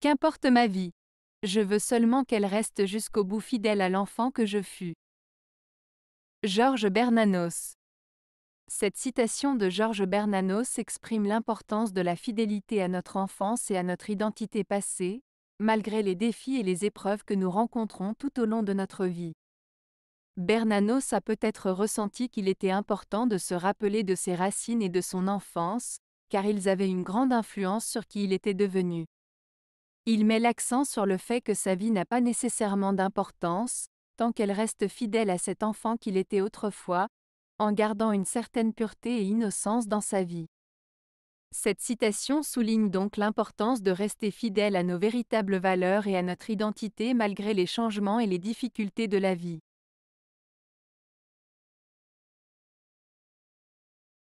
Qu'importe ma vie. Je veux seulement qu'elle reste jusqu'au bout fidèle à l'enfant que je fus. Georges Bernanos. Cette citation de Georges Bernanos exprime l'importance de la fidélité à notre enfance et à notre identité passée, malgré les défis et les épreuves que nous rencontrons tout au long de notre vie. Bernanos a peut-être ressenti qu'il était important de se rappeler de ses racines et de son enfance, car ils avaient une grande influence sur qui il était devenu. Il met l'accent sur le fait que sa vie n'a pas nécessairement d'importance, tant qu'elle reste fidèle à cet enfant qu'il était autrefois, en gardant une certaine pureté et innocence dans sa vie. Cette citation souligne donc l'importance de rester fidèle à nos véritables valeurs et à notre identité malgré les changements et les difficultés de la vie.